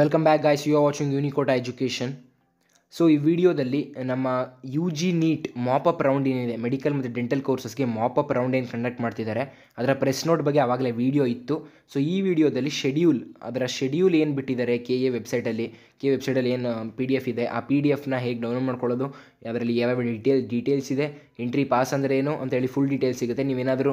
Welcome back guys you are watching Unicota education so ಈ ವಿಡಿಯೋದಲ್ಲಿ ನಮ್ಮ U G NEET mop up round ಏನಿದೆ medical ಮತ್ತು ಡೆಂಟಲ್ ಕೋರ್ಸಸ್ಗೆ ಮಾಪಪ್ ರೌಂಡ್ ಏನು ಕಂಡಕ್ಟ್ ಮಾಡ್ತಿದ್ದಾರೆ ಅದರ ಪ್ರೆಸ್ ನೋಟ್ ಬಗ್ಗೆ ಆವಾಗಲೇ ವಿಡಿಯೋ ಇತ್ತು ಸೊ ಈ ವಿಡಿಯೋದಲ್ಲಿ ಶೆಡ್ಯೂಲ್ ಅದರ ಶೆಡ್ಯೂಲ್ ಏನು ಬಿಟ್ಟಿದ್ದಾರೆ ಕೆ ಎ ವೆಬ್ಸೈಟಲ್ಲಿ ಕೆ ವೆಬ್ಸೈಟಲ್ಲಿ ಏನು ಪಿ ಡಿ ಎಫ್ ಇದೆ ಆ ಪಿ ಡಿ ಎಫ್ನ ಹೇಗೆ ಡೌನ್ಲೋಡ್ ಮಾಡ್ಕೊಳ್ಳೋದು ಅದರಲ್ಲಿ ಯಾವ್ಯಾವ ಡೀಟೇಲ್ ಡೀಟೇಲ್ಸ್ ಇದೆ ಎಂಟ್ರಿ ಪಾಸ್ ಅಂದರೆ ಏನು ಅಂತೇಳಿ ಫುಲ್ ಡೀಟೇಲ್ಸ್ ಸಿಗುತ್ತೆ ನೀವೇನಾದರೂ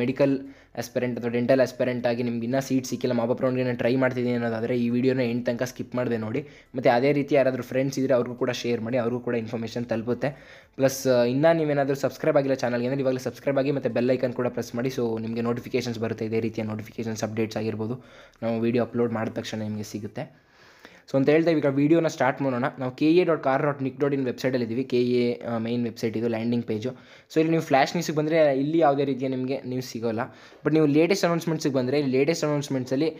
ಮೆಡಿಕಲ್ ಆಸ್ಪೆರೆಂಟ್ ಅಥವಾ ಡೆಂಟಲ್ ಆಸ್ಪೆರೆಂಟ್ ಆಗಿ ನಿಮ್ಗೆ ಇನ್ನೂ ಸೀಟ್ ಸಿಕ್ಕಿಲ್ಲ ಮಾಪಪ್ ರೌಂಡ್ಗೆ ನಾನು ಟ್ರೈ ಮಾಡ್ತಿದ್ದೀನಿ ಅನ್ನೋದಾದರೆ ಈ ವಿಡಿಯೋನ ಎಂಟು ತನಕ ಸ್ಕಿಪ್ ಮಾಡಿದೆ ನೋಡಿ ಮತ್ತು ಅದೇ ರೀತಿ ಯಾರಾದರೂ ಫ್ರೆಂಡ್ಸ್ ಇದ್ದರೆ ಅವ್ರಿಗೂ ಕೂಡ ಶೇರ್ ಮಾಡಿ ಅವ್ರಿಗೂ ಕೂಡ ಇನ್ಫಾರ್ಮೇಷನ್ ತಲುಪುತ್ತೆ ಪ್ಲಸ್ ಇನ್ನೂ ನೀವೇನಾದರೂ ಸಬ್ಸ್ಕ್ರೈಬ್ ಆಗಿಲ್ಲ ಚಾನಲ್ಗೆ ಅಂದರೆ ಇವಾಗಲೇ ಸಬ್ಸ್ಕ್ರೈಬ್ ಆಗಿ ಮತ್ತು ಐಕನ್ ಕೂಡ ಪ್ರೆಸ್ ಮಾಡಿ ಸೊ ನಿಮಗೆ ನೋಟಿಫಿಕೇಷನ್ಸ್ ಬರುತ್ತೆ ಇದೇ ರೀತಿಯ ನೋಟಿಫಿಕೇಷನ್ಸ್ ಅಪ್ಡೇಟ್ಸ್ ಆಗಿರ್ಬೋದು ನಾವು ವೀಡಿಯೋ ಅಪ್ಲೋಡ್ ಮಾಡಿದ ತಕ್ಷಣ ನಿಮಗೆ ಸಿಗುತ್ತೆ ಸೊ ಅಂತ ಹೇಳ್ತಾ ಈಗ ವೀಡಿಯೋನ ಸ್ಟಾರ್ಟ್ ಮಾಡೋಣ ನಾವು K A dot kar dot nic dot in ವೆಬ್ಸೈಟಲ್ಲಿ ಇದ್ದೀವಿ ಕೆ ಎ ಮೈನ್ ವೆಬ್ಸೈಟ್ ಇದು ಲ್ಯಾಂಡಿಂಗ್ ಪೇಜು ಸೊ ಇಲ್ಲಿ ನೀವು ಫ್ಲಾಶ್ ನ್ಯೂಸಿಗೆ ಬಂದರೆ ಇಲ್ಲಿ ಯಾವುದೇ ರೀತಿಯ ನಿಮಗೆ ನ್ಯೂಸ್ ಸಿಗೋಲ್ಲ ಬಟ್ ನೀವು ಲೇಟೆಸ್ಟ್ ಅನೌನ್ಸ್ಮೆಂಟ್ಸಿಗೆ ಬಂದರೆ ಲೇಟೆಸ್ಟ್ ಅನೌನ್ಸ್ಮೆಂಟ್ಸಲ್ಲಿ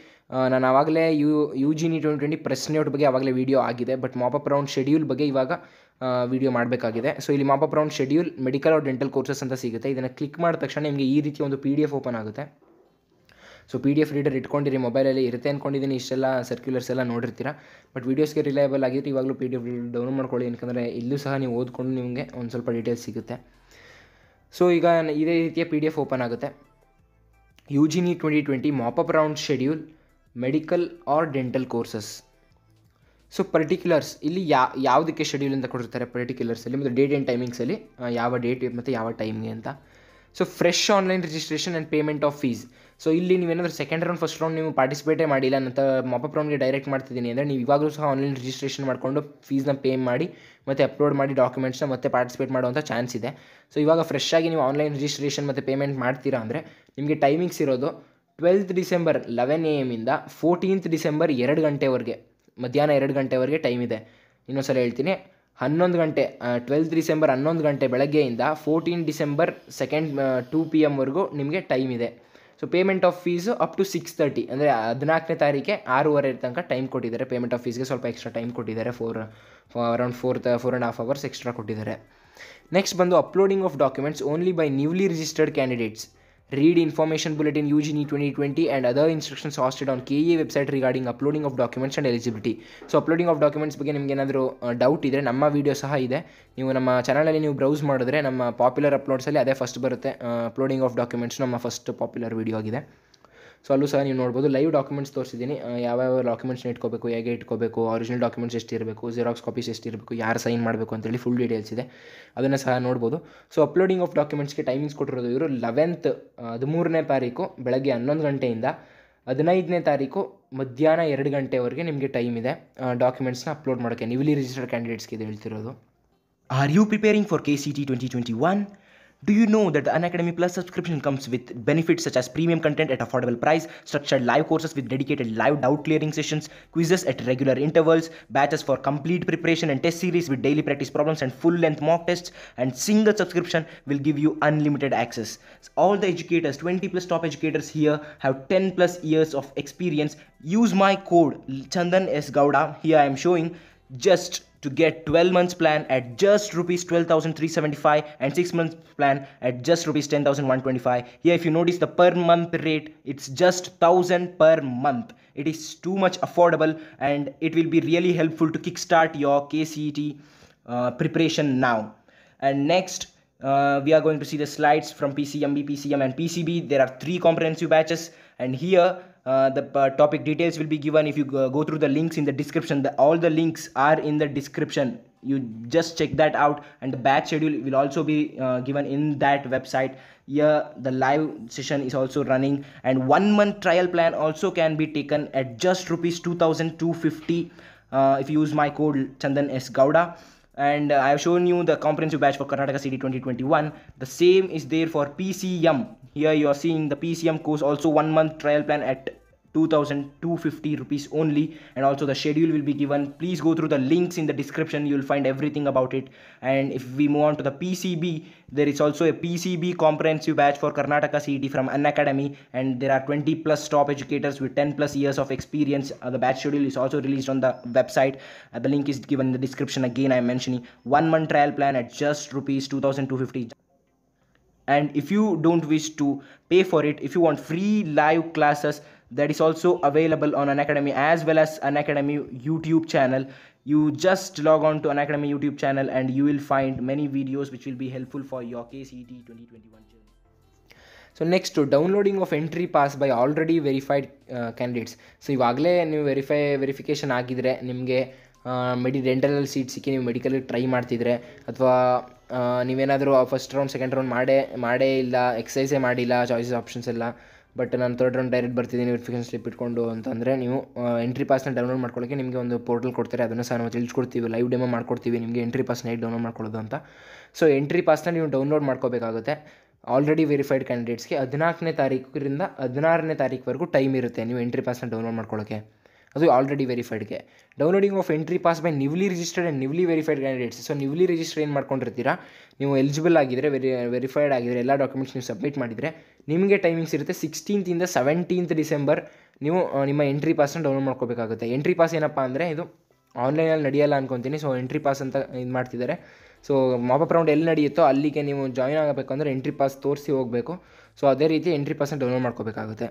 ನಾನು ಆವಾಗಲೇ U U G NEET twenty twenty press note ಬಗ್ಗೆ ಆವಾಗಲೇ ವೀಡಿಯೋ ಆಗಿದೆ ಬಟ್ ಮಾಪಪ್ ರೌಂಡ್ ಶೆಡ್ಯೂಲ್ ಬಗ್ಗೆ ಇವಾಗ ವೀಡಿಯೋ ಮಾಡಬೇಕಾಗಿದೆ ಸೊ ಇಲ್ಲಿ mop up round schedule medical or dental courses ಅಂತ ಸಿಗುತ್ತೆ ಇದನ್ನು ಕ್ಲಿಕ್ ಮಾಡಿದ ತಕ್ಷಣ ನಿಮಗೆ ಈ ರೀತಿ ಒಂದು ಪಿ ಡಿ ಎಫ್ ಓಪನ್ ಆಗುತ್ತೆ so P D F reader ಇಟ್ಕೊಂಡಿರಿ ಮೊಬೈಲಲ್ಲಿ ಇರುತ್ತೆ ಅಂದ್ಕೊಂಡಿದ್ದೀನಿ ಇಷ್ಟೆಲ್ಲ ಸರ್ಕ್ಯುಲರ್ಸ್ ಎಲ್ಲ ನೋಡಿರ್ತೀರ ಬಟ್ ವೀಡಿಯೋಸ್ಗೆ ರಿಲಯಬಲ್ ಆಗಿದ್ರೆ ಇವಾಗಲೂ ಪಿ ಡಿ ಎಫ್ ಡೌನ್ಲೋಡ್ ಮಾಡ್ಕೊಳ್ಳಿ ಯಾಕಂದರೆ ಇಲ್ಲೂ ಸಹ ನೀವು ಓದ್ಕೊಂಡು ನಿಮಗೆ ಒಂದು ಸ್ವಲ್ಪ ಡೀಟೇಲ್ಸ್ ಸಿಗುತ್ತೆ ಸೊ ಈಗ ಇದೇ ರೀತಿಯ ಪಿ ಡಿ ಎಫ್ ಓಪನ್ ಆಗುತ್ತೆ U G NEET twenty twenty mop up round schedule medical or dental courses so particulars ಇಲ್ಲಿ ಯಾ ಯಾವುದಕ್ಕೆ ಶೆಡ್ಯೂಲ್ ಅಂತ ಕೊಟ್ಟಿರ್ತಾರೆ ಪರ್ಟಿಕ್ಯುಲರ್ಸಲ್ಲಿ ಮತ್ತು ಡೇಟ್ ಆ್ಯಂಡ್ ಟೈಮಿಂಗ್ಸಲ್ಲಿ ಯಾವ ಡೇಟ್ ಮತ್ತು ಯಾವ ಟೈಮ್ಗೆ ಅಂತ so fresh online registration and payment of fees so ಇಲ್ಲಿ ನೀವೇನಾದರೂ ಸೆಕೆಂಡ್ ರೌಂಡ್ ಫಸ್ಟ್ ರೌಂಡ್ ನೀವು ಪಾರ್ಟಿಸಿಪೇಟೇ ಮಾಡಿಲ್ಲ ಅಂತ ಮಪಪ್ ರೌಂಡ್ಗೆ ಡೈರೆಕ್ಟ್ ಮಾಡ್ತಿದ್ದೀನಿ ಅಂದರೆ ನೀವು ಇವಾಗಲೂ ಸಹ ಆನ್ಲೈನ್ ರಿಜಿಸ್ಟ್ರೇಷನ್ ಮಾಡಿಕೊಂಡು ಫೀಸ್ನ ಪೇ ಮಾಡಿ ಮತ್ತು ಅಪ್ಲೋಡ್ ಮಾಡಿ ಡಾಕ್ಯುಮೆಂಟ್ಸ್ನ ಮತ್ತೆ ಪಾರ್ಟಿಸಿಪೇಟ್ ಮಾಡುವಂಥ ಚಾನ್ಸ್ ಇದೆ ಸೊ ಇವಾಗ ಫ್ರೆಶ್ ಆಗಿ ನೀವು ಆನ್ಲೈನ್ ರಿಜಿಸ್ಟ್ರೇಷನ್ ಮತ್ತು ಪೇಮೆಂಟ್ ಮಾಡ್ತೀರಾ ಅಂದರೆ ನಿಮಗೆ ಟೈಮಿಂಗ್ಸ್ ಇರೋದು ಟ್ವೆಲ್ತ್ ಡಿಸೆಂಬರ್ ಲೆವೆನ್ ಎ ಇಂದ ಫೋರ್ಟೀನ್ತ್ ಡಿಸೆಂಬರ್ ಎರಡು ಗಂಟೆವರೆಗೆ ಮಧ್ಯಾಹ್ನ ಎರಡು ಗಂಟೆವರೆಗೆ ಟೈಮ್ ಇದೆ ಇನ್ನೊಂದು ಸಲ ಹೇಳ್ತೀನಿ ಹನ್ನೊಂದು ಗಂಟೆ ಟ್ವೆಲ್ತ್ ಡಿಸೆಂಬರ್ ಹನ್ನೊಂದು ಗಂಟೆ ಬೆಳಗ್ಗೆಯಿಂದ fourteen December second two P ಎಮ್ವರೆಗೂ ನಿಮಗೆ ಟೈಮ್ ಇದೆ so payment of fees up to six thirty ಅಂದರೆ ಹದಿನಾಲ್ಕನೇ ತಾರೀಕೆ ಆರೂವರೆ ತನಕ ಟೈಮ್ ಕೊಟ್ಟಿದ್ದಾರೆ ಪೇಮೆಂಟ್ ಆಫ್ ಫೀಸ್ಗೆ ಸ್ವಲ್ಪ ಎಕ್ಸ್ಟ್ರಾ ಟೈಮ್ ಕೊಟ್ಟಿದ್ದಾರೆ four around four four and half hours extra ಕೊಟ್ಟಿದ್ದಾರೆ ನೆಕ್ಸ್ಟ್ ಬಂದು uploading of documents only by newly registered candidates Read information bulletin twenty 2020 and other instructions hosted on KEA website regarding uploading of documents and eligibility. So uploading of documents ಬಗ್ಗೆ ನಿಮಗೆ ಏನಾದರೂ doubt ಇದ್ದರೆ ನಮ್ಮ video ಸಹ ಇದೆ ನೀವು ನಮ್ಮ ಚಾನಲಲ್ಲಿ ನೀವು ಬ್ರೌಸ್ ಮಾಡಿದ್ರೆ ನಮ್ಮ ಪಾಪ್ಯುಲರ್ ಅಪ್ಲೋಡ್ಸಲ್ಲಿ ಅದೇ ಫಸ್ಟ್ ಬರುತ್ತೆ ಅಪ್ಲೋಡಿಂಗ್ ಆಫ್ ಡಾಕ್ಯುಮೆಂಟ್ಸ್ ನಮ್ಮ ಫಸ್ಟ್ ಪಾಪ್ಯುಲರ್ ವಿಡಿಯೋ ಆಗಿದೆ ಸೊ ಅಲ್ಲೂ ಸಹ ನೀವು ನೋಡ್ಬೋದು ಲೈವ್ ಡಾಕ್ಯುಮೆಂಟ್ಸ್ ತೋರಿಸಿದ್ದೀನಿ ಯಾವ ಡಾಕ್ಯುಮೆಂಟ್ಸ್ನ ಇಟ್ಕೋಬೇಕು ಹೇಗೆ ಇಟ್ಕೋಬೇಕು ಒರಿಜಿನಲ್ ಡಾಕ್ಯುಮೆಂಟ್ಸ್ ಎಷ್ಟು ಇರಬೇಕು ಝೆರಾಕ್ಸ್ ಕಾಪೀಸ್ ಎಷ್ಟು ಇರಬೇಕು ಯಾರು ಸೈನ್ ಮಾಡಬೇಕು ಅಂತೇಳಿ ಫುಲ್ ಡೀಟೇಲ್ಸ್ ಇದೆ ಅದನ್ನು ಸಹ ನೋಡ್ಬೋದು ಸೊ ಅಪ್ಲೋಡಿಂಗ್ ಆಫ್ ಡಾಕ್ಯುಮೆಂಟ್ಸ್ಗೆ ಟೈಮಿಂಗ್ಸ್ ಕೊಟ್ಟಿರೋದು ಇವರು ಲೆವೆಂತ್ ಹದಿಮೂರನೇ ತಾರೀಕು ಬೆಳಗ್ಗೆ ಹನ್ನೊಂದು ಗಂಟೆಯಿಂದ ಹದಿನೈದನೇ ತಾರೀಕು ಮಧ್ಯಾಹ್ನ ಎರಡು ಗಂಟೆವರೆಗೆ ನಿಮಗೆ ಟೈಮ್ ಇದೆ ಡಾಕ್ಯುಮೆಂಟ್ಸ್ನ ಅಪ್ಲೋಡ್ ಮಾಡೋಕ್ಕೆ ನೀವು ರಿಜಿಸ್ಟರ್ಡ್ ಕ್ಯಾಂಡಿಡೇಟ್ಸ್ಗೆ ಇದು ಹೇಳ್ತಿರೋದು are you preparing for K C T twenty twenty one Do you know that the Unacademy Plus subscription comes with benefits such as premium content at affordable price, structured live courses with dedicated live doubt clearing sessions, quizzes at regular intervals, batches for complete preparation and test series with daily practice problems and full-length mock tests, and single subscription will give you unlimited access. All the educators, 20 plus top educators here have 10 plus years of experience. Use my code Chandan S Gowda. Here I am showing just to get 12 months plan at just rupees 12,375 and 6 months plan at just rupees 10,125. Here if you notice the per month rate, it's just 1000 per month. It is too much affordable and it will be really helpful to kickstart your KCET uh, preparation now. And next, uh, we are going to see the slides from PCMB, PCM and PCB. There are three comprehensive batches and here uh, the uh, topic details will be given if you go through the links in the description the, all the links are in the description you just check that out and the batch schedule will also be uh, given in that website here the live session is also running and one month trial plan also can be taken at just rupees 2250 uh, if you use my code chandan s gowda and uh, i have shown you the comprehensive batch for karnataka city 2021 the same is there for pcm here you are seeing the pcm course also one month trial plan at 2250 rupees only and also the schedule will be given please go through the links in the description you'll find everything about it and if we move on to the pcb there is also a pcb comprehensive batch for karnataka cet from an academy and there are 20 plus top educators with 10 plus years of experience uh, the batch schedule is also released on the website uh, the link is given in the description again i'm mentioning one month trial plan at just rupees 2250 and if you don't wish to pay for it if you want free live classes that is also available on Unacademy as well as Unacademy YouTube channel. You just log on to Unacademy YouTube channel and you will find many videos which will be helpful for your KCET 2021 journey. of entry pass by already verified by already verified candidates so ivagle new verify verification agidre nimge ಮೆಡಿ ಡೆಂಟಲಲ್ಲಿ seat ಸಿಕ್ಕಿ ನೀವು ಮೆಡಿಕಲಿಗೆ try ಮಾಡ್ತಿದ್ರೆ ಅಥವಾ ನೀವೇನಾದರೂ first round second round ಮಾಡೇ ಮಾಡೇ ಇಲ್ಲ ಎಕ್ಸಸೈಸೇ ಮಾಡಿಲ್ಲ ಚಾಯ್ಸಸ್ ಆಪ್ಷನ್ಸ್ ಎಲ್ಲ ಬಟ್ ನಾನು ತರ್ಡ್ ರೌಂಡ್ ಡೈರೆಕ್ಟ್ ಬರ್ತಿದ್ದೀನಿ ವೆರಿಫಿಕೇಷನ್ ಸ್ಲಿಪ್ ಇಟ್ಕೊಂಡು ಅಂತಂದರೆ ನೀವು ಎಂಟ್ರಿ ಪಾಸ್ನ ಡೌನ್ಲೋಡ್ ಮಾಡ್ಕೊಳ್ಳೋಕ್ಕೆ ನಿಮಗೆ ಒಂದು ಪೋರ್ಟಲ್ ಕೊಡ್ತಾರೆ ಅದನ್ನು ಸಹ ನಾವು ತಿಳಿಸ್ಕೊಡ್ತೀವಿ ಲೈವ್ ಡೆಮೋ ಮಾಡ್ಕೊಡ್ತೀವಿ ನಿಮಗೆ ಎಂಟ್ರಿ ಪಾಸ್ನ ಹೇಗೆ ಡೌನ್ಲೋಡ್ ಮಾಡ್ಕೊಳ್ಳೋದು ಅಂತ ಸೊ ಎಂಟ್ರಿ ಪಾಸ್ನ ನೀವು ಡೌನ್ಲೋಡ್ ಮಾಡ್ಕೋಬೇಕಾಗುತ್ತೆ ಆಲ್ರೆಡಿ ವೆರಿಫೈಡ್ ಕ್ಯಾಂಡಿಡೇಟ್ಸ್ಗೆ ಹದಿನಾಲ್ಕನೇ ತಾರೀಕರಿಂದ ಹದಿನಾರನೇ ತಾರೀಕುವರೆಗೂ ಟೈಮ್ ಇರುತ್ತೆ ನೀವು ಎಂಟ್ರಿ ಪಾಸ್ನ ಡೌನ್ಲೋಡ್ ಮಾಡ್ಕೊಳ್ಳೋಕೆ ಅದು ಆಲ್ರೆಡಿ ವೆರಿಫೈಡ್ಗೆ downloading of entry pass by newly registered and newly verified candidates so newly register ಏನು ಮಾಡ್ಕೊಂಡಿರ್ತೀರಾ ನೀವು ಎಲಿಜಿಬಲ್ ಆಗಿದ್ದರೆ ವೆರಿ ವೆರಿಫೈಡ್ ಆಗಿದ್ದರೆ ಎಲ್ಲ ಡಾಕ್ಯುಮೆಂಟ್ಸ್ ನೀವು ಸಬ್ಮಿಟ್ ಮಾಡಿದರೆ ನಿಮಗೆ ಟೈಮಿಂಗ್ಸ್ ಇರುತ್ತೆ ಸಿಕ್ಸ್ಟೀನ್ತಿಂದ ಸೆವೆಂಟೀನ್ತ್ ಡಿಸೆಂಬರ್ ನೀವು ನಿಮ್ಮ ಎಂಟ್ರಿ ಪಾಸನ್ನು ಡೌನ್ಲೋಡ್ ಮಾಡ್ಕೋಬೇಕಾಗುತ್ತೆ ಎಂಟ್ರಿ ಪಾಸ್ ಏನಪ್ಪ ಅಂದರೆ ಇದು ಆನ್ಲೈನಲ್ಲಿ ನಡೆಯಲ್ಲ ಅನ್ಕೊತೀನಿ ಸೊ ಎಂಟ್ರಿ ಪಾಸ್ ಅಂತ ಇದು ಮಾಡ್ತಿದ್ದಾರೆ ಸೊ ಮಾಪಪ್ ರೌಂಡ್ ಎಲ್ಲಿ ನಡೆಯುತ್ತೋ ಅಲ್ಲಿಗೆ ನೀವು ಜಾಯಿನ್ ಆಗಬೇಕು ಅಂದರೆ ಎಂಟ್ರಿ ಪಾಸ್ ತೋರಿಸಿ ಹೋಗಬೇಕು ಸೊ ಅದೇ ರೀತಿ ಎಂಟ್ರಿ ಪಾಸನ್ನು ಡೌನ್ಲೋಡ್ ಮಾಡ್ಕೋಬೇಕಾಗುತ್ತೆ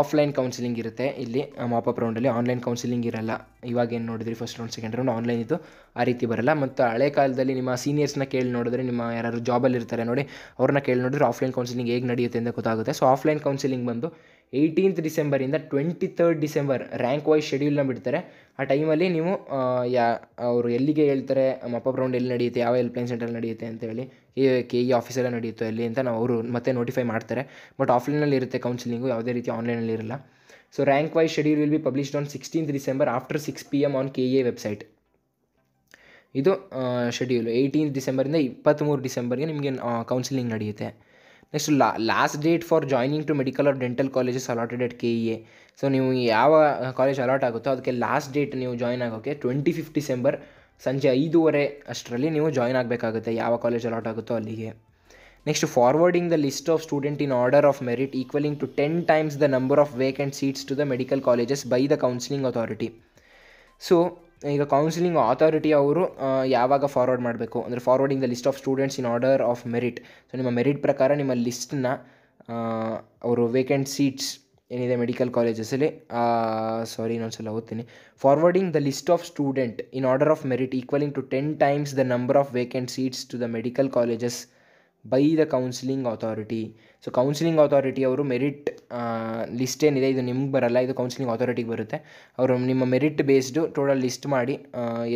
ಆಫ್ಲೈನ್ ಕೌನ್ಸಿಲಿಂಗ್ ಇರುತ್ತೆ ಇಲ್ಲಿ ಮಾಪಪ್ ರೌಂಡಲ್ಲಿ ಆನ್ಲೈನ್ ಕೌನ್ಸಿಲಿಂಗ್ ಇರಲ್ಲ ಇವಾಗ ಏನು ನೋಡಿದ್ರಿ first round second round online ಇದು ಆ ರೀತಿ ಬರಲ್ಲ ಮತ್ತು ಹಳೆ ಕಾಲದಲ್ಲಿ ನಿಮ್ಮ ಸೀನಿಯರ್ಸ್ನ ಕೇಳಿ ನೋಡಿದ್ರೆ ನಿಮ್ಮ ಯಾರು ಜಾಬಲ್ಲಿ ಇರ್ತಾರೆ ನೋಡಿ ಅವ್ರನ್ನ ಕೇಳಿ ನೋಡಿದ್ರೆ ಆಫ್ಲೈನ್ ಕೌನ್ಸಿಲಿಂಗ್ ಹೇಗೆ ನಡೆಯುತ್ತೆ ಅಂತ ಗೊತ್ತಾಗುತ್ತೆ ಸೊ ಆಫ್ಲೈನ್ ಕೌನ್ಸಿಲಿಂಗ್ ಬಂದು ಏಯ್ಟೀನ್ತ್ ಡಿಸೆಂಬರಿಂದ twenty third December rank wise ಶೆಡ್ಯೂಲ್ನ ಬಿಡ್ತಾರೆ ಆ ಟೈಮಲ್ಲಿ ನೀವು ಯಾ ಅವರು ಎಲ್ಲಿಗೆ ಹೇಳ್ತಾರೆ ಮಪ್ಪ ರೌಂಡ್ ಎಲ್ಲಿ ನಡೆಯುತ್ತೆ ಯಾವ ಹೆಲ್ಪ್ಲೈನ್ ಸೆಂಟರ್ ನಡೆಯುತ್ತೆ ಅಂತೇಳಿ ಈ ಕೆ ಈ ಆಫೀಸೆಲ್ಲ ನಡೆಯುತ್ತೋ ಅಲ್ಲಿ ಅಂತ ನಾವು ಅವರು ಮತ್ತೆ ನೋಟಿಫೈ ಮಾಡ್ತಾರೆ ಬಟ್ ಆಫ್ಲೈನಲ್ಲಿ ಇರುತ್ತೆ ಕೌನ್ಸಿಲಿಂಗು ಯಾವುದೇ ರೀತಿ ಆನ್ಲೈನಲ್ಲಿ ಇರಲ್ಲ so rank wise schedule will be published on sixteenth December after six P M on K A website ಇದು ಶೆಡ್ಯೂಲ್ ಏಯ್ಟೀನ್ತ್ ಡಿಸೆಂಬರಿಂದ ಇಪ್ಪತ್ತ್ಮೂರು ಡಿಸೆಂಬರ್ಗೆ ನಿಮಗೆ ಕೌನ್ಸಿಲಿಂಗ್ ನಡೆಯುತ್ತೆ ನೆಕ್ಸ್ಟ್ ಲಾ last date for joining to medical or dental colleges allotted at K E A so ನೀವು ಯಾವ college allot ಆಗುತ್ತೋ ಅದಕ್ಕೆ ಲಾಸ್ಟ್ ಡೇಟ್ ನೀವು ಜಾಯ್ನ್ ಆಗೋಕ್ಕೆ ಟ್ವೆಂಟಿ ಫಿಫ್ತ್ ಡಿಸೆಂಬರ್ ಸಂಜೆ ಐದೂವರೆ ಅಷ್ಟರಲ್ಲಿ ನೀವು ಜಾಯ್ನ್ ಆಗಬೇಕಾಗುತ್ತೆ ಯಾವ ಕಾಲೇಜ್ ಅಲಾಟ್ ಆಗುತ್ತೋ ಅಲ್ಲಿಗೆ next forwarding the list of student in order of merit equalling to ten times the number of vacant seats to the medical colleges by the counselling authority so ಈಗ counselling authority ಅವರು ಯಾವಾಗ forward ಮಾಡಬೇಕು ಅಂದರೆ forwarding the list of students in order of merit so ನಿಮ್ಮ merit ಪ್ರಕಾರ ನಿಮ್ಮ ಲಿಸ್ಟನ್ನ ಅವರು ವೇಕೆಂಟ್ ಸೀಟ್ಸ್ ಏನಿದೆ ಮೆಡಿಕಲ್ ಕಾಲೇಜಸಲ್ಲಿ ಸಾರಿ ಸಲ ಓದ್ತೀನಿ forwarding the list of student in order of merit equalling to ten times the number of vacant seats to the medical colleges by the counselling authority so counselling authority ಅವರು merit list uh, ಏನಿದೆ ಇದು ನಿಮ್ಗೆ ಬರಲ್ಲ ಇದು counselling ಅಥಾರಿಟಿಗೆ ಬರುತ್ತೆ ಅವರು ನಿಮ್ಮ merit based total list ಮಾಡಿ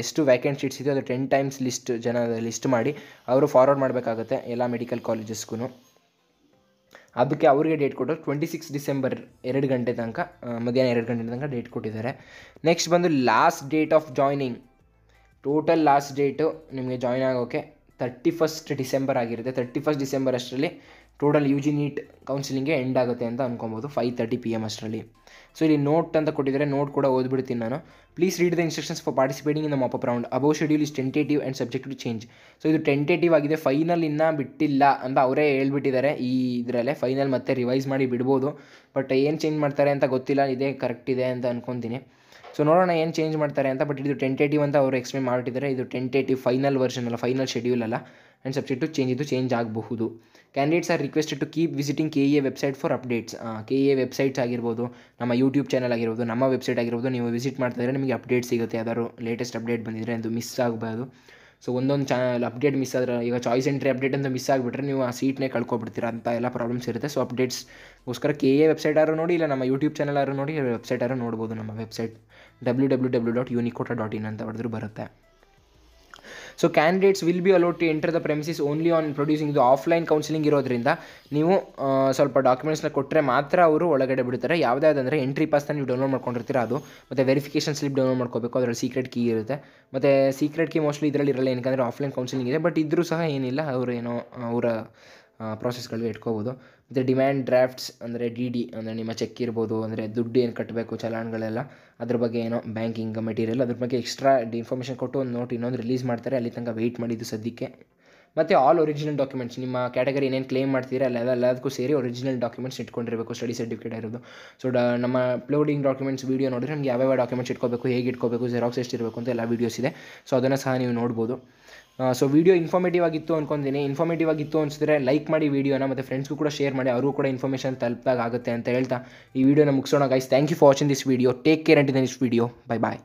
ಎಷ್ಟು ವ್ಯಾಕೆಂಟ್ ಸೀಟ್ಸ್ ಇದೆ ಅದು ಟೆನ್ ಟೈಮ್ಸ್ ಲಿಸ್ಟ್ ಜನ ಲಿಸ್ಟ್ ಮಾಡಿ ಅವರು ಫಾರ್ವರ್ಡ್ ಮಾಡಬೇಕಾಗುತ್ತೆ ಎಲ್ಲ ಮೆಡಿಕಲ್ ಕಾಲೇಜಸ್ಗೂ ಅದಕ್ಕೆ ಅವರಿಗೆ ಡೇಟ್ ಕೊಟ್ಟರು ಟ್ವೆಂಟಿ ಸಿಕ್ಸ್ ಡಿಸೆಂಬರ್ ಎರಡು ಗಂಟೆ ತನಕ ಮಧ್ಯಾಹ್ನ ಎರಡು ಗಂಟೆ ತನಕ ಡೇಟ್ ಕೊಟ್ಟಿದ್ದಾರೆ ನೆಕ್ಸ್ಟ್ ಬಂದು last date of joining total last date ನಿಮಗೆ ಜಾಯ್ನ್ ಆಗೋಕ್ಕೆ ತರ್ಟಿ ಫಸ್ಟ್ ಡಿಸೆಂಬರ್ ಆಗಿರುತ್ತೆ ತರ್ಟಿ ಫಸ್ಟ್ ಡಿಸೆಂಬರ್ ಅಷ್ಟರಲ್ಲಿ ಟೋಟಲ್ ಯು ಜಿ ನೀಟ್ ಕೌನ್ಸಿಲಿಂಗೆ ಎಂಡ್ ಆಗುತ್ತೆ ಅಂತ ಅನ್ಕೊಬೋದು ಫೈವ್ ತರ್ಟಿ ಪಿ ಎಮ್ ಅಷ್ಟರಲ್ಲಿ ಸೊ ಇಲ್ಲಿ ನೋಟ್ ಅಂತ ಕೊಟ್ಟಿದ್ದರೆ ನೋಟ್ ಕೂಡ ಓದ್ಬಿಡ್ತೀನಿ ನಾನು please read the instructions for participating in the round above schedule is tentative and subject to change so ಇದು ಟೆಂಟೇಟಿವ್ ಆಗಿದೆ ಫೈನಲ್ ಇನ್ನೂ ಬಿಟ್ಟಿಲ್ಲ ಅಂತ ಅವರೇ ಹೇಳ್ಬಿಟ್ಟಿದ್ದಾರೆ ಈ ಇದರಲ್ಲೇ ಫೈನಲ್ ಮತ್ತೆ ರಿವೈಸ್ ಮಾಡಿ ಬಿಡ್ಬೋದು ಬಟ್ ಏನು ಚೇಂಜ್ ಮಾಡ್ತಾರೆ ಅಂತ ಗೊತ್ತಿಲ್ಲ ಇದೇ ಕರೆಕ್ಟ್ ಇದೆ ಅಂತ ಅನ್ಕೊತೀನಿ ಸೊ ನೋಡೋಣ ಏನು ಚೇಂಜ್ ಮಾಡ್ತಾರೆ ಅಂತ ಬಟ್ ಇದು ಟೆಂಟೇಟಿವ್ ಅಂತ ಅವರು ಎಕ್ಸ್ಪ್ಲೇನ್ ಮಾಡಿಟ್ಟಿದ್ದಾರೆ ಇದು ಟೆಂಟೇಟಿವ್ ಫೈನಲ್ ವರ್ಷನ್ ಅಲ್ಲ ಫೈನಲ್ ಶೆಡ್ಯೂಲ್ ಅಲ್ಲ ಆ್ಯಂಡ್ ಸಬ್ಜೆಕ್ಟು ಚೇಂಜ್ ಇದು ಚೇಂಜ್ ಆಗಬಹುದು candidates are requested to keep visiting K A website for updates K A websites ಆಗಿರ್ಬೋದು ನಮ್ಮ ಯೂಟ್ಯೂಬ್ ಚಾನಲ್ ಆಗಿರ್ಬೋದು ನಮ್ಮ ವೆಬ್ಸೈಟ್ ಆಗಿರ್ಬೋದು ನೀವು ವಿಸಿಟ್ ಮಾಡ್ತಾಯಿದ್ರೆ ನಿಮಗೆ ಅಪ್ಡೇಟ್ ಸಿಗುತ್ತೆ ಯಾವ್ದಾದ್ರು ಲೇಟೆಸ್ಟ್ ಅಪ್ಡೇಟ್ ಬಂದಿದ್ರೆ ಅದು ಮಿಸ್ ಆಗಬಾರ್ದು ಸೊ ಒಂದೊಂದು ಚಾನಲ್ ಅಪ್ಡೇಟ್ ಮಿಸ್ ಆದರೆ ಈಗ ಚಾಯ್ಸ್ ಎಂಟ್ರಿ ಅಪ್ಡೇಟ್ ಅಂತ ಮಿಸ್ ಆಗಿಬಿಟ್ರೆ ನೀವು ಆ ಸೀಟ್ನೇ ಕಳ್ಕೊಬಿಡ್ತೀರ ಅಂತ ಎಲ್ಲ ಪ್ರಾಬ್ಲಮ್ಸ್ ಇರುತ್ತೆ ಸೊ ಅಪ್ಡೇಟ್ಸ್ಗೋಸ್ಕರ ಕೆ ಎ ವೆಬ್ಸೈಟ್ ಆರು ನೋಡಿ ಇಲ್ಲ ನಮ್ಮ ಯೂಟ್ಯೂಬ್ ಚಾನಲ್ ಆರು ನೋಡಿ ವೆಬ್ಸೈಟ್ ಆರು ನೋಡ್ಬೋದು ನಮ್ಮ website W W W dot ಯೂನಿಕೋಟಾ ಡಾಟ್ ಇನ್ ಅಂತ ಹೊಡೆದ್ರು ಬರುತ್ತೆ so candidates will be allowed to enter the premises only on producing ಇದು ಆಫ್ಲೈನ್ ಕೌನ್ಸಿಲಿಂಗ್ ಇರೋದ್ರಿಂದ ನೀವು ಸ್ವಲ್ಪ ಡಾಕ್ಯುಮೆಂಟ್ಸ್ನ ಕೊಟ್ಟರೆ ಮಾತ್ರ ಅವರು ಒಳಗಡೆ ಬಿಡ್ತಾರೆ ಯಾವುದೇ ಅಂದರೆ ಎಂಟ್ರಿ ಪಾಸ್ನ ನೀವು ಡೌನ್ಲೋಡ್ ಮಾಡ್ಕೊಂಡಿರ್ತೀರ ಅದು ಮತ್ತು ವೆರಿಫಿಕೇಷನ್ ಸ್ಲಿಪ್ ಡೌನ್ಲೋಡ್ ಮಾಡ್ಕೋಬೇಕು ಅದರಲ್ಲಿ ಸೀಕ್ರೆಟ್ ಕೀ ಇರುತ್ತೆ ಮತ್ತು ಸೀಕ್ರೆಟ್ ಕೀ ಮೋಸ್ಟ್ಲಿ ಇದರಲ್ಲಿ ಇರಲ್ಲ ಏನಕ್ಕೆ ಆಫ್ಲೈನ್ ಕೌನ್ಸಿಲಿಂಗ್ ಇದೆ ಬಟ್ ಇದ್ದರೂ ಸಹ ಏನಿಲ್ಲ ಅವರು ಏನೋ ಅವರ ಪ್ರಾಸೆಸ್ಗಳು ಇಟ್ಕೋಬೋದು ಮತ್ತು ಡಿಮ್ಯಾಂಡ್ ಡ್ರಾಫ್ಟ್ಸ್ ಅಂದರೆ ಡಿ ಡಿ ಅಂದರೆ ನಿಮ್ಮ ಚೆಕ್ ಇರ್ಬೋದು ಅಂದರೆ ದುಡ್ಡು ಏನು ಕಟ್ಟಬೇಕು ಚಲಾನ್ಗಳೆಲ್ಲ ಅದ್ರ ಬಗ್ಗೆ ಏನೋ ಬ್ಯಾಂಕಿಂಗ್ ಮೆಟೀರಿಯಲ್ ಅದ್ರ ಬಗ್ಗೆ ಎಕ್ಸ್ಟ್ರಾ ಇನ್ಫಾರ್ಮೇಷನ್ ಕೊಟ್ಟು ಒಂದು ನೋಟ್ ಇನ್ನೊಂದು ರಿಲೀಸ್ ಮಾಡ್ತಾರೆ ಅಲ್ಲಿ ತನಕ ವೆಯ್ಟ್ ಮಾಡಿದ್ದು ಸದ್ಯಕ್ಕೆ ಮತ್ತು ಆಲ್ ಒರಿಜಿನಲ್ ಡಾಕ್ಯುಮೆಂಟ್ಸ್ ನಿಮ್ಮ ಕ್ಯಾಟಗರಿ ಏನೇನು ಕ್ಲೇಮ್ ಮಾಡ್ತೀರಾ ಅಲ್ಲ ಎಲ್ಲದಕ್ಕೂ ಸೇರಿ ಒರಿಜಿನಲ್ ಡಾಕ್ಯುಮೆಂಟ್ಸ್ ಇಟ್ಕೊಂಡಿರಬೇಕು ಸ್ಟಡಿ ಸರ್ಟಿಫಿಕೇಟ್ ಇರೋದು ಸೊ ಡ ನಮ್ಮ ಅಪ್ಲೋಡಿಂಗ್ ಡಾಕ್ಯುಮೆಂಟ್ಸ್ ವೀಡಿಯೋ ನೋಡಿದ್ರೆ ನಮಗೆ ಯಾವ್ಯಾವ ಡಾಕ್ಯುಮೆಂಟ್ಸ್ ಇಟ್ಕೋಬೇಕು ಹೇಗೆ ಇಟ್ಕೋಬೇಕು ಜೆರಾಕ್ಸ್ ಎಷ್ಟು ಇರಬೇಕು ಅಂತ ಎಲ್ಲ ವೀಡಿಯೋಸ್ ಇದೆ ಸೊ ಅದನ್ನು ಸಹ ನೀವು ನೋಡ್ಬೋದು ಸೊ ವೀಡಿಯೋ ಇನ್ಫಾರ್ಮೇಟಿವ್ ಆಗಿತ್ತು ಅನ್ಕೊಂತೀನಿ ಇನ್ಫಾರ್ಮೇಟಿವ್ ಆಗಿತ್ತು ಅನಿಸಿದ್ರೆ ಲೈಕ್ ಮಾಡಿ ವೀಡಿಯೋನ ಮತ್ತು ಫ್ರೆಂಡ್ಸ್ಗೂ ಕೂಡ ಶೇರ್ ಮಾಡಿ ಅವರು ಕೂಡ ಇನ್ಫಾರ್ಮೇಷನ್ ತಲುಪಿದಾಗ ಆಗುತ್ತೆ ಅಂತ ಹೇಳ್ತಾ ಈ ವಿಡಿಯೋನ ಮುಗಿಸೋಣ guys thank you for watching this video take care in this video bye bye